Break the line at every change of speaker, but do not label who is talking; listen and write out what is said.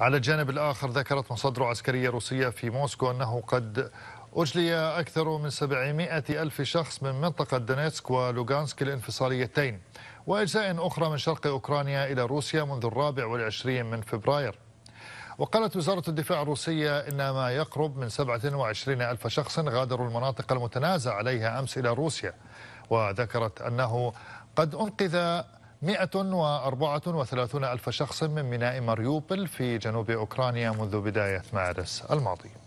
على الجانب الآخر ذكرت مصادر عسكرية روسية في موسكو أنه قد أجلي أكثر من 700 ألف شخص من منطقة دونيتسك ولوغانسك الانفصاليتين وأجزاء أخرى من شرق أوكرانيا إلى روسيا منذ الرابع والعشرين من فبراير وقالت وزارة الدفاع الروسية إن ما يقرب من 27 ألف شخص غادروا المناطق المتنازع عليها أمس إلى روسيا وذكرت أنه قد أنقذ 134 ألف شخص من ميناء مريوبل في جنوب أوكرانيا منذ بداية مارس الماضي